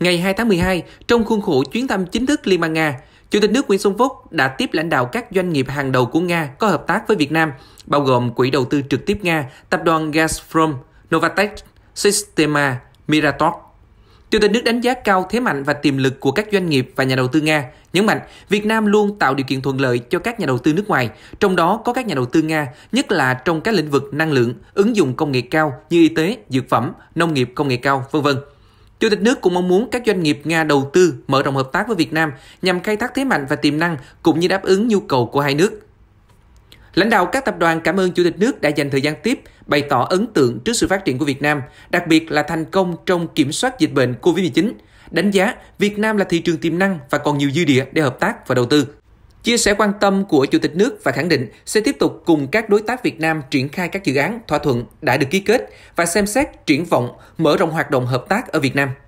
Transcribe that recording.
Ngày 2 tháng 12, trong khuôn khổ chuyến thăm chính thức Liên bang Nga, Chủ tịch nước Nguyễn Xuân Phúc đã tiếp lãnh đạo các doanh nghiệp hàng đầu của Nga có hợp tác với Việt Nam, bao gồm Quỹ đầu tư trực tiếp Nga, Tập đoàn Gazprom, novatek Sistema, Mirator. Chủ tịch nước đánh giá cao thế mạnh và tiềm lực của các doanh nghiệp và nhà đầu tư Nga, nhấn mạnh Việt Nam luôn tạo điều kiện thuận lợi cho các nhà đầu tư nước ngoài, trong đó có các nhà đầu tư Nga, nhất là trong các lĩnh vực năng lượng, ứng dụng công nghệ cao như y tế, dược phẩm, nông nghiệp công nghệ cao, vân vân. Chủ tịch nước cũng mong muốn các doanh nghiệp Nga đầu tư mở rộng hợp tác với Việt Nam nhằm khai thác thế mạnh và tiềm năng cũng như đáp ứng nhu cầu của hai nước. Lãnh đạo các tập đoàn cảm ơn Chủ tịch nước đã dành thời gian tiếp, bày tỏ ấn tượng trước sự phát triển của Việt Nam, đặc biệt là thành công trong kiểm soát dịch bệnh COVID-19, đánh giá Việt Nam là thị trường tiềm năng và còn nhiều dư địa để hợp tác và đầu tư. Chia sẻ quan tâm của Chủ tịch nước và khẳng định sẽ tiếp tục cùng các đối tác Việt Nam triển khai các dự án thỏa thuận đã được ký kết và xem xét triển vọng mở rộng hoạt động hợp tác ở Việt Nam.